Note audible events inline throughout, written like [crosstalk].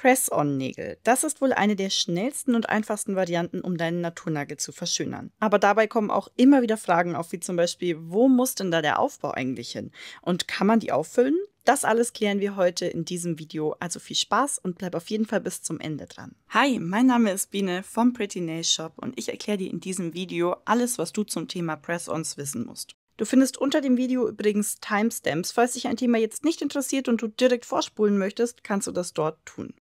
Press-on-Nägel. Das ist wohl eine der schnellsten und einfachsten Varianten, um deinen Naturnagel zu verschönern. Aber dabei kommen auch immer wieder Fragen auf, wie zum Beispiel, wo muss denn da der Aufbau eigentlich hin? Und kann man die auffüllen? Das alles klären wir heute in diesem Video, also viel Spaß und bleib auf jeden Fall bis zum Ende dran. Hi, mein Name ist Biene vom Pretty Nail Shop und ich erkläre dir in diesem Video alles, was du zum Thema Press-ons wissen musst. Du findest unter dem Video übrigens Timestamps. Falls dich ein Thema jetzt nicht interessiert und du direkt vorspulen möchtest, kannst du das dort tun.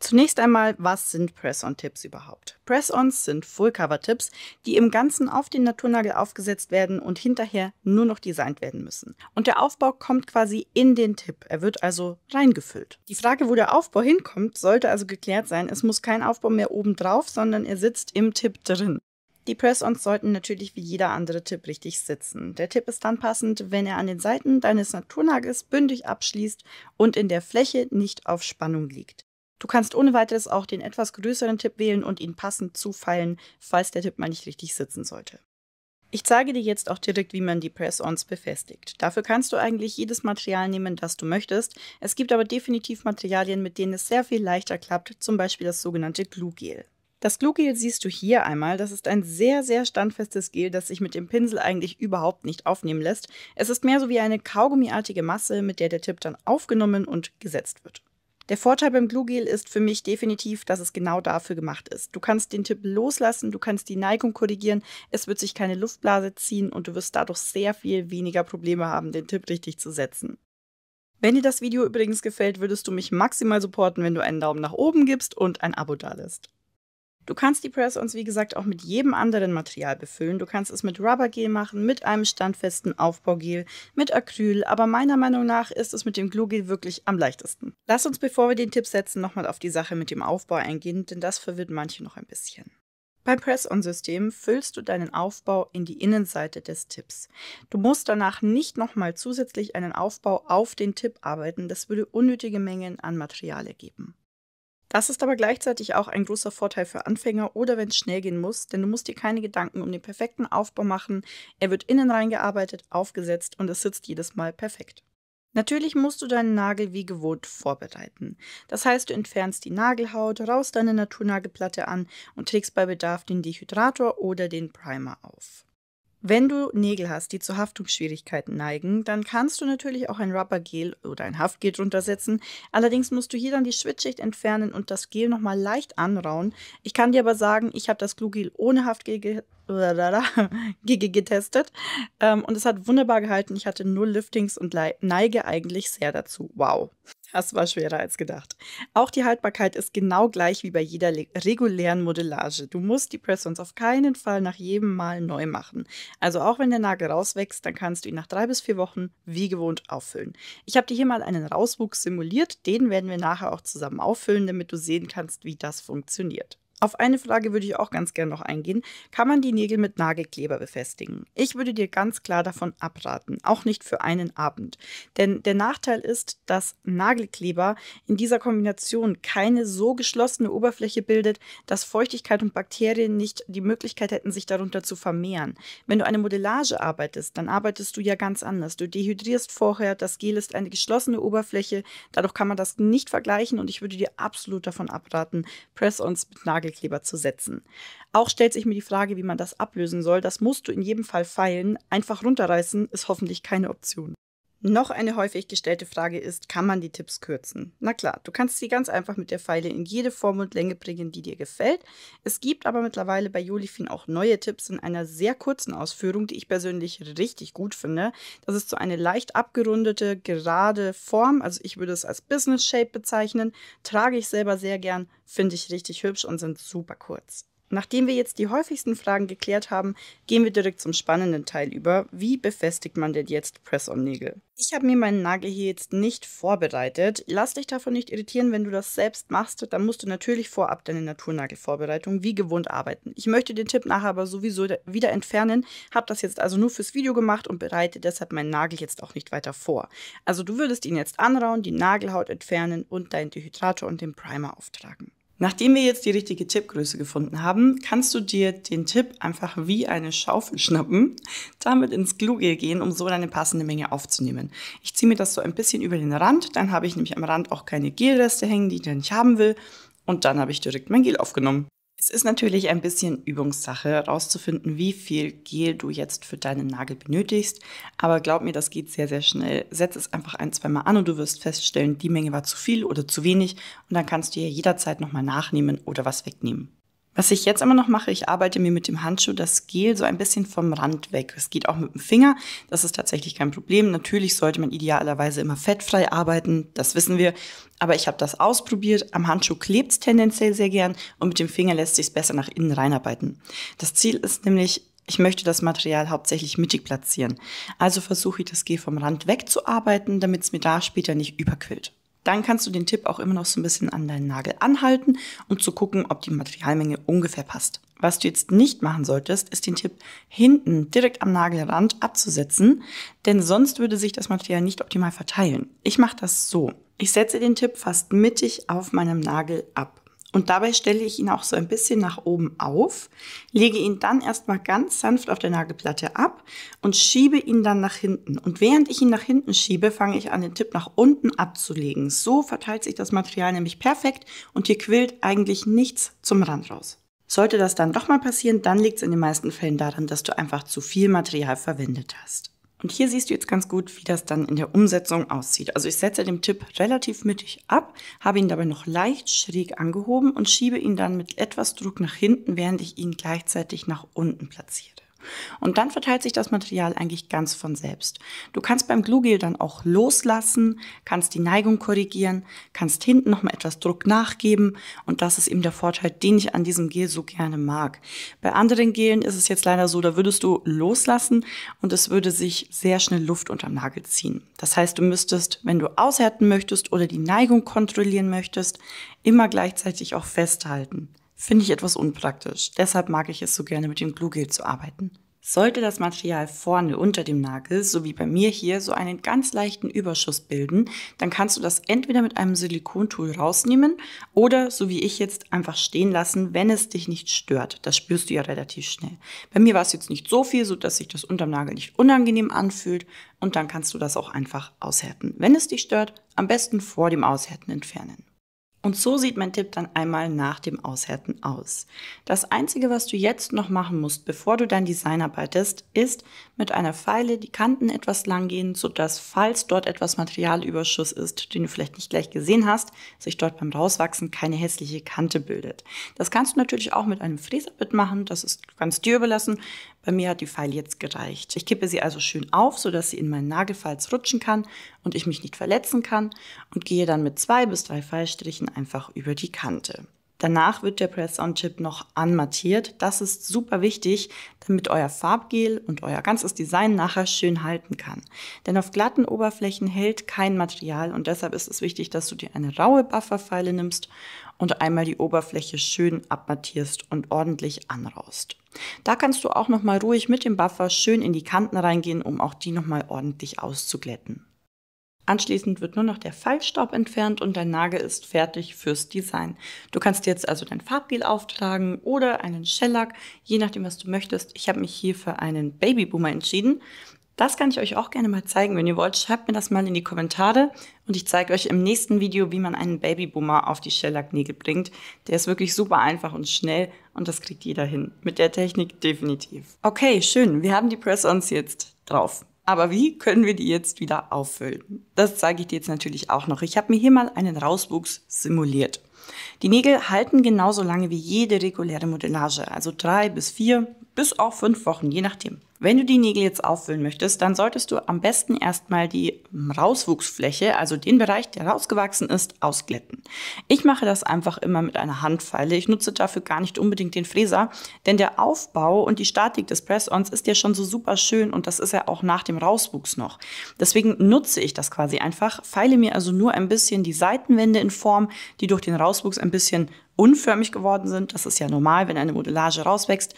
Zunächst einmal, was sind Press-on-Tipps überhaupt? Press-ons sind Full-Cover-Tipps, die im Ganzen auf den Naturnagel aufgesetzt werden und hinterher nur noch designt werden müssen. Und der Aufbau kommt quasi in den Tipp, er wird also reingefüllt. Die Frage, wo der Aufbau hinkommt, sollte also geklärt sein. Es muss kein Aufbau mehr oben drauf, sondern er sitzt im Tipp drin. Die Press-ons sollten natürlich wie jeder andere Tipp richtig sitzen. Der Tipp ist dann passend, wenn er an den Seiten deines Naturnagels bündig abschließt und in der Fläche nicht auf Spannung liegt. Du kannst ohne weiteres auch den etwas größeren Tipp wählen und ihn passend zufallen, falls der Tipp mal nicht richtig sitzen sollte. Ich zeige dir jetzt auch direkt, wie man die Press-Ons befestigt. Dafür kannst du eigentlich jedes Material nehmen, das du möchtest. Es gibt aber definitiv Materialien, mit denen es sehr viel leichter klappt, zum Beispiel das sogenannte Glue-Gel. Das Glue-Gel siehst du hier einmal. Das ist ein sehr, sehr standfestes Gel, das sich mit dem Pinsel eigentlich überhaupt nicht aufnehmen lässt. Es ist mehr so wie eine kaugummiartige Masse, mit der der Tipp dann aufgenommen und gesetzt wird. Der Vorteil beim Glugel ist für mich definitiv, dass es genau dafür gemacht ist. Du kannst den Tipp loslassen, du kannst die Neigung korrigieren, es wird sich keine Luftblase ziehen und du wirst dadurch sehr viel weniger Probleme haben, den Tipp richtig zu setzen. Wenn dir das Video übrigens gefällt, würdest du mich maximal supporten, wenn du einen Daumen nach oben gibst und ein Abo dalässt. Du kannst die Press-Ons, wie gesagt, auch mit jedem anderen Material befüllen. Du kannst es mit Rubbergel machen, mit einem standfesten Aufbaugel, mit Acryl, aber meiner Meinung nach ist es mit dem Glugel wirklich am leichtesten. Lass uns, bevor wir den Tipp setzen, nochmal auf die Sache mit dem Aufbau eingehen, denn das verwirrt manche noch ein bisschen. Beim Press-On-System füllst du deinen Aufbau in die Innenseite des Tipps. Du musst danach nicht nochmal zusätzlich einen Aufbau auf den Tipp arbeiten, das würde unnötige Mengen an Material ergeben. Das ist aber gleichzeitig auch ein großer Vorteil für Anfänger oder wenn es schnell gehen muss, denn du musst dir keine Gedanken um den perfekten Aufbau machen. Er wird innen reingearbeitet, aufgesetzt und es sitzt jedes Mal perfekt. Natürlich musst du deinen Nagel wie gewohnt vorbereiten. Das heißt, du entfernst die Nagelhaut, raust deine Naturnagelplatte an und trägst bei Bedarf den Dehydrator oder den Primer auf. Wenn du Nägel hast, die zu Haftungsschwierigkeiten neigen, dann kannst du natürlich auch ein Rubbergel oder ein Haftgel drunter setzen. Allerdings musst du hier dann die Schwitzschicht entfernen und das Gel nochmal leicht anrauen. Ich kann dir aber sagen, ich habe das Glugel ohne Haftgel ge [laughs] getestet ähm, und es hat wunderbar gehalten. Ich hatte null Liftings und neige eigentlich sehr dazu. Wow. Das war schwerer als gedacht. Auch die Haltbarkeit ist genau gleich wie bei jeder regulären Modellage. Du musst die Press-Ons auf keinen Fall nach jedem Mal neu machen. Also auch wenn der Nagel rauswächst, dann kannst du ihn nach drei bis vier Wochen wie gewohnt auffüllen. Ich habe dir hier mal einen Rauswuchs simuliert. Den werden wir nachher auch zusammen auffüllen, damit du sehen kannst, wie das funktioniert. Auf eine Frage würde ich auch ganz gerne noch eingehen. Kann man die Nägel mit Nagelkleber befestigen? Ich würde dir ganz klar davon abraten, auch nicht für einen Abend. Denn der Nachteil ist, dass Nagelkleber in dieser Kombination keine so geschlossene Oberfläche bildet, dass Feuchtigkeit und Bakterien nicht die Möglichkeit hätten, sich darunter zu vermehren. Wenn du eine Modellage arbeitest, dann arbeitest du ja ganz anders. Du dehydrierst vorher, das Gel ist eine geschlossene Oberfläche, dadurch kann man das nicht vergleichen und ich würde dir absolut davon abraten, Press-ons mit Nagelkleber Nagelkleber zu setzen. Auch stellt sich mir die Frage, wie man das ablösen soll. Das musst du in jedem Fall feilen. Einfach runterreißen ist hoffentlich keine Option. Noch eine häufig gestellte Frage ist, kann man die Tipps kürzen? Na klar, du kannst sie ganz einfach mit der Pfeile in jede Form und Länge bringen, die dir gefällt. Es gibt aber mittlerweile bei Jolifin auch neue Tipps in einer sehr kurzen Ausführung, die ich persönlich richtig gut finde. Das ist so eine leicht abgerundete, gerade Form, also ich würde es als Business Shape bezeichnen, trage ich selber sehr gern, finde ich richtig hübsch und sind super kurz. Nachdem wir jetzt die häufigsten Fragen geklärt haben, gehen wir direkt zum spannenden Teil über. Wie befestigt man denn jetzt Press-on-Nägel? Ich habe mir meinen Nagel hier jetzt nicht vorbereitet. Lass dich davon nicht irritieren, wenn du das selbst machst, dann musst du natürlich vorab deine Naturnagelvorbereitung wie gewohnt arbeiten. Ich möchte den Tipp nachher aber sowieso wieder entfernen, habe das jetzt also nur fürs Video gemacht und bereite deshalb meinen Nagel jetzt auch nicht weiter vor. Also du würdest ihn jetzt anrauen, die Nagelhaut entfernen und deinen Dehydrator und den Primer auftragen. Nachdem wir jetzt die richtige Tippgröße gefunden haben, kannst du dir den Tipp einfach wie eine Schaufel [laughs] schnappen, damit ins Glugel gehen, um so eine passende Menge aufzunehmen. Ich ziehe mir das so ein bisschen über den Rand, dann habe ich nämlich am Rand auch keine Gelreste hängen, die ich nicht haben will und dann habe ich direkt mein Gel aufgenommen. Es ist natürlich ein bisschen Übungssache, herauszufinden, wie viel Gel du jetzt für deinen Nagel benötigst. Aber glaub mir, das geht sehr, sehr schnell. Setz es einfach ein, zweimal an und du wirst feststellen, die Menge war zu viel oder zu wenig. Und dann kannst du ja jederzeit nochmal nachnehmen oder was wegnehmen. Was ich jetzt immer noch mache, ich arbeite mir mit dem Handschuh das Gel so ein bisschen vom Rand weg. Es geht auch mit dem Finger, das ist tatsächlich kein Problem. Natürlich sollte man idealerweise immer fettfrei arbeiten, das wissen wir. Aber ich habe das ausprobiert, am Handschuh klebt es tendenziell sehr gern und mit dem Finger lässt sich es besser nach innen reinarbeiten. Das Ziel ist nämlich, ich möchte das Material hauptsächlich mittig platzieren. Also versuche ich das Gel vom Rand wegzuarbeiten, damit es mir da später nicht überquillt dann kannst du den Tipp auch immer noch so ein bisschen an deinen Nagel anhalten, um zu gucken, ob die Materialmenge ungefähr passt. Was du jetzt nicht machen solltest, ist den Tipp hinten direkt am Nagelrand abzusetzen, denn sonst würde sich das Material nicht optimal verteilen. Ich mache das so. Ich setze den Tipp fast mittig auf meinem Nagel ab. Und dabei stelle ich ihn auch so ein bisschen nach oben auf, lege ihn dann erstmal ganz sanft auf der Nagelplatte ab und schiebe ihn dann nach hinten. Und während ich ihn nach hinten schiebe, fange ich an, den Tipp nach unten abzulegen. So verteilt sich das Material nämlich perfekt und hier quillt eigentlich nichts zum Rand raus. Sollte das dann doch mal passieren, dann liegt es in den meisten Fällen daran, dass du einfach zu viel Material verwendet hast. Und hier siehst du jetzt ganz gut, wie das dann in der Umsetzung aussieht. Also ich setze den Tipp relativ mittig ab, habe ihn dabei noch leicht schräg angehoben und schiebe ihn dann mit etwas Druck nach hinten, während ich ihn gleichzeitig nach unten platziere. Und dann verteilt sich das Material eigentlich ganz von selbst. Du kannst beim Glugel dann auch loslassen, kannst die Neigung korrigieren, kannst hinten nochmal etwas Druck nachgeben und das ist eben der Vorteil, den ich an diesem Gel so gerne mag. Bei anderen Gelen ist es jetzt leider so, da würdest du loslassen und es würde sich sehr schnell Luft unterm Nagel ziehen. Das heißt, du müsstest, wenn du aushärten möchtest oder die Neigung kontrollieren möchtest, immer gleichzeitig auch festhalten finde ich etwas unpraktisch. Deshalb mag ich es so gerne mit dem Glugel zu arbeiten. Sollte das Material vorne unter dem Nagel, so wie bei mir hier, so einen ganz leichten Überschuss bilden, dann kannst du das entweder mit einem Silikontool rausnehmen oder, so wie ich jetzt, einfach stehen lassen, wenn es dich nicht stört. Das spürst du ja relativ schnell. Bei mir war es jetzt nicht so viel, so dass sich das unterm Nagel nicht unangenehm anfühlt und dann kannst du das auch einfach aushärten. Wenn es dich stört, am besten vor dem Aushärten entfernen. Und so sieht mein Tipp dann einmal nach dem Aushärten aus. Das Einzige, was du jetzt noch machen musst, bevor du dein Design arbeitest, ist mit einer Feile die Kanten etwas lang gehen, sodass, falls dort etwas Materialüberschuss ist, den du vielleicht nicht gleich gesehen hast, sich dort beim Rauswachsen keine hässliche Kante bildet. Das kannst du natürlich auch mit einem Fräsabit machen, das ist ganz dir überlassen. Bei mir hat die Feile jetzt gereicht. Ich kippe sie also schön auf, sodass sie in meinen Nagelfalz rutschen kann und ich mich nicht verletzen kann und gehe dann mit zwei bis drei Pfeilstrichen einfach über die Kante. Danach wird der Press-on-Chip noch anmattiert. Das ist super wichtig, damit euer Farbgel und euer ganzes Design nachher schön halten kann. Denn auf glatten Oberflächen hält kein Material und deshalb ist es wichtig, dass du dir eine raue Bufferfeile nimmst und einmal die Oberfläche schön abmattierst und ordentlich anraust. Da kannst du auch nochmal ruhig mit dem Buffer schön in die Kanten reingehen, um auch die nochmal ordentlich auszuglätten. Anschließend wird nur noch der Fallstaub entfernt und dein Nagel ist fertig fürs Design. Du kannst jetzt also dein Farbgel auftragen oder einen Shellack, je nachdem was du möchtest. Ich habe mich hier für einen Babyboomer entschieden. Das kann ich euch auch gerne mal zeigen, wenn ihr wollt. Schreibt mir das mal in die Kommentare und ich zeige euch im nächsten Video, wie man einen Babyboomer auf die Shellac-Nägel bringt. Der ist wirklich super einfach und schnell und das kriegt jeder hin. Mit der Technik definitiv. Okay, schön, wir haben die Press-Ons jetzt drauf. Aber wie können wir die jetzt wieder auffüllen? Das zeige ich dir jetzt natürlich auch noch. Ich habe mir hier mal einen Rauswuchs simuliert. Die Nägel halten genauso lange wie jede reguläre Modellage, also drei bis vier bis auch fünf Wochen, je nachdem. Wenn du die Nägel jetzt auffüllen möchtest, dann solltest du am besten erstmal die Rauswuchsfläche, also den Bereich, der rausgewachsen ist, ausglätten. Ich mache das einfach immer mit einer Handfeile. Ich nutze dafür gar nicht unbedingt den Fräser, denn der Aufbau und die Statik des Press-Ons ist ja schon so super schön und das ist ja auch nach dem Rauswuchs noch. Deswegen nutze ich das quasi einfach, feile mir also nur ein bisschen die Seitenwände in Form, die durch den Rauswuchs Auswuchs ein bisschen unförmig geworden sind. Das ist ja normal, wenn eine Modellage rauswächst.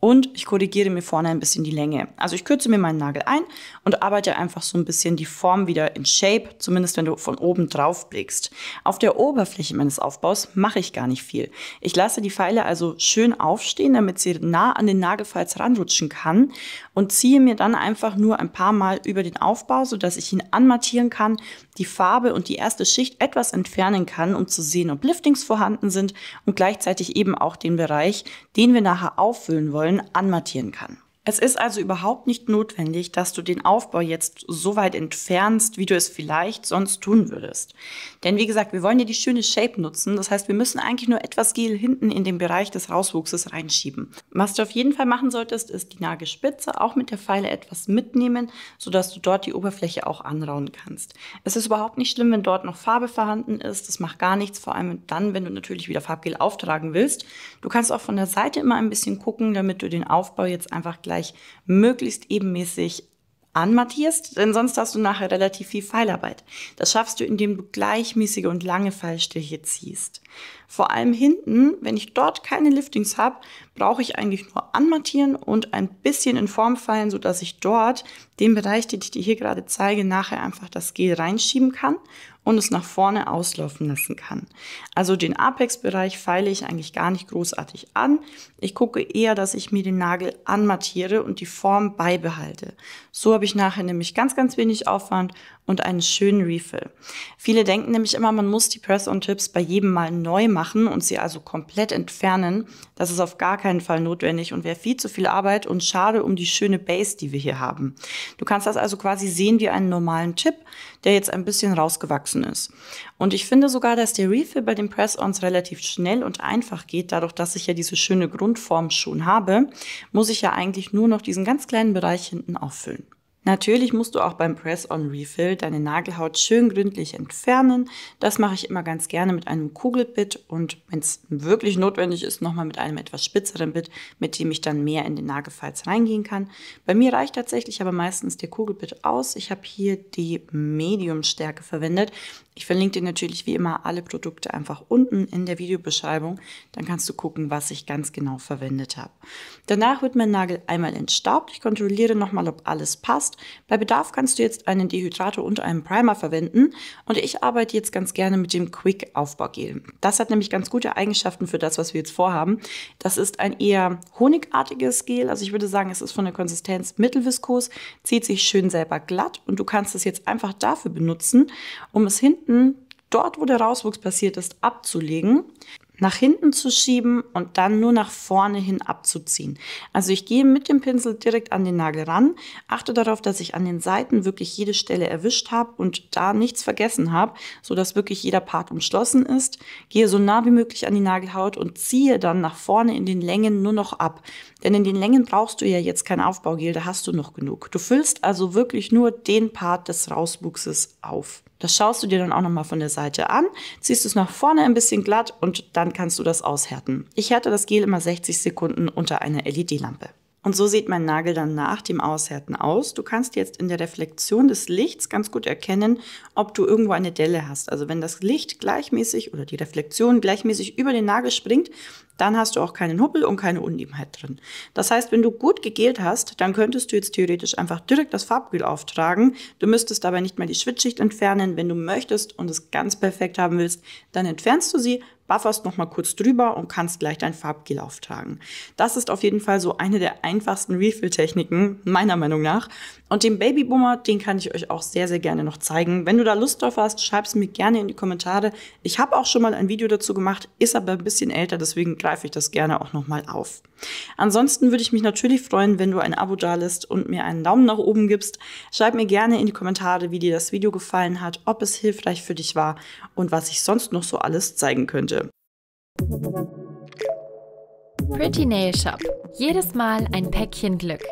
Und ich korrigiere mir vorne ein bisschen die Länge. Also ich kürze mir meinen Nagel ein und arbeite einfach so ein bisschen die Form wieder in Shape, zumindest wenn du von oben drauf blickst. Auf der Oberfläche meines Aufbaus mache ich gar nicht viel. Ich lasse die Pfeile also schön aufstehen, damit sie nah an den Nagelfalz ranrutschen kann und ziehe mir dann einfach nur ein paar Mal über den Aufbau, sodass ich ihn anmattieren kann die Farbe und die erste Schicht etwas entfernen kann, um zu sehen, ob Liftings vorhanden sind und gleichzeitig eben auch den Bereich, den wir nachher auffüllen wollen, anmattieren kann. Es ist also überhaupt nicht notwendig, dass du den Aufbau jetzt so weit entfernst, wie du es vielleicht sonst tun würdest. Denn wie gesagt, wir wollen ja die schöne Shape nutzen. Das heißt, wir müssen eigentlich nur etwas Gel hinten in den Bereich des Rauswuchses reinschieben. Was du auf jeden Fall machen solltest, ist die Nagelspitze auch mit der Pfeile etwas mitnehmen, sodass du dort die Oberfläche auch anrauen kannst. Es ist überhaupt nicht schlimm, wenn dort noch Farbe vorhanden ist. Das macht gar nichts, vor allem dann, wenn du natürlich wieder Farbgel auftragen willst. Du kannst auch von der Seite immer ein bisschen gucken, damit du den Aufbau jetzt einfach gleich Ausgleich möglichst ebenmäßig anmattierst, denn sonst hast du nachher relativ viel Pfeilarbeit. Das schaffst du, indem du gleichmäßige und lange Pfeilstiche ziehst. Vor allem hinten, wenn ich dort keine Liftings habe, brauche ich eigentlich nur anmattieren und ein bisschen in Form fallen, sodass ich dort den Bereich, den ich dir hier gerade zeige, nachher einfach das Gel reinschieben kann und es nach vorne auslaufen lassen kann. Also den Apex-Bereich feile ich eigentlich gar nicht großartig an. Ich gucke eher, dass ich mir den Nagel anmattiere und die Form beibehalte. So habe ich nachher nämlich ganz, ganz wenig Aufwand und einen schönen Refill. Viele denken nämlich immer, man muss die Press-on-Tips bei jedem Mal neu machen machen und sie also komplett entfernen, das ist auf gar keinen Fall notwendig und wäre viel zu viel Arbeit und schade um die schöne Base, die wir hier haben. Du kannst das also quasi sehen wie einen normalen Chip, der jetzt ein bisschen rausgewachsen ist. Und ich finde sogar, dass der Refill bei den Press-Ons relativ schnell und einfach geht, dadurch, dass ich ja diese schöne Grundform schon habe, muss ich ja eigentlich nur noch diesen ganz kleinen Bereich hinten auffüllen. Natürlich musst du auch beim Press-on-Refill deine Nagelhaut schön gründlich entfernen. Das mache ich immer ganz gerne mit einem Kugelbit und wenn es wirklich notwendig ist, nochmal mit einem etwas spitzeren Bit, mit dem ich dann mehr in den Nagelfalz reingehen kann. Bei mir reicht tatsächlich aber meistens der Kugelbit aus. Ich habe hier die Medium-Stärke verwendet. Ich verlinke dir natürlich wie immer alle Produkte einfach unten in der Videobeschreibung. Dann kannst du gucken, was ich ganz genau verwendet habe. Danach wird mein Nagel einmal entstaubt. Ich kontrolliere nochmal, ob alles passt. Bei Bedarf kannst du jetzt einen Dehydrator und einen Primer verwenden. Und ich arbeite jetzt ganz gerne mit dem Quick Aufbaugel. Das hat nämlich ganz gute Eigenschaften für das, was wir jetzt vorhaben. Das ist ein eher honigartiges Gel. Also ich würde sagen, es ist von der Konsistenz mittelviskos, zieht sich schön selber glatt. Und du kannst es jetzt einfach dafür benutzen, um es hinten hinten, dort wo der Rauswuchs passiert ist, abzulegen, nach hinten zu schieben und dann nur nach vorne hin abzuziehen. Also ich gehe mit dem Pinsel direkt an den Nagel ran, achte darauf, dass ich an den Seiten wirklich jede Stelle erwischt habe und da nichts vergessen habe, sodass wirklich jeder Part umschlossen ist, gehe so nah wie möglich an die Nagelhaut und ziehe dann nach vorne in den Längen nur noch ab. Denn in den Längen brauchst du ja jetzt kein Aufbaugel, da hast du noch genug. Du füllst also wirklich nur den Part des Rauswuchses auf. Das schaust du dir dann auch nochmal von der Seite an, ziehst es nach vorne ein bisschen glatt und dann kannst du das aushärten. Ich härte das Gel immer 60 Sekunden unter einer LED-Lampe. Und so sieht mein Nagel dann nach dem Aushärten aus. Du kannst jetzt in der Reflexion des Lichts ganz gut erkennen, ob du irgendwo eine Delle hast. Also wenn das Licht gleichmäßig oder die Reflexion gleichmäßig über den Nagel springt, dann hast du auch keinen Huppel und keine Unebenheit drin. Das heißt, wenn du gut gegelt hast, dann könntest du jetzt theoretisch einfach direkt das Farbgel auftragen. Du müsstest dabei nicht mal die Schwitzschicht entfernen. Wenn du möchtest und es ganz perfekt haben willst, dann entfernst du sie, bufferst nochmal kurz drüber und kannst gleich dein Farbgel auftragen. Das ist auf jeden Fall so eine der einfachsten Refill-Techniken, meiner Meinung nach. Und den Babyboomer, den kann ich euch auch sehr, sehr gerne noch zeigen. Wenn du da Lust drauf hast, schreib es mir gerne in die Kommentare. Ich habe auch schon mal ein Video dazu gemacht, ist aber ein bisschen älter, deswegen greife ich das gerne auch nochmal auf. Ansonsten würde ich mich natürlich freuen, wenn du ein Abo dalässt und mir einen Daumen nach oben gibst. Schreib mir gerne in die Kommentare, wie dir das Video gefallen hat, ob es hilfreich für dich war und was ich sonst noch so alles zeigen könnte. Pretty Nail Shop. Jedes Mal ein Päckchen Glück.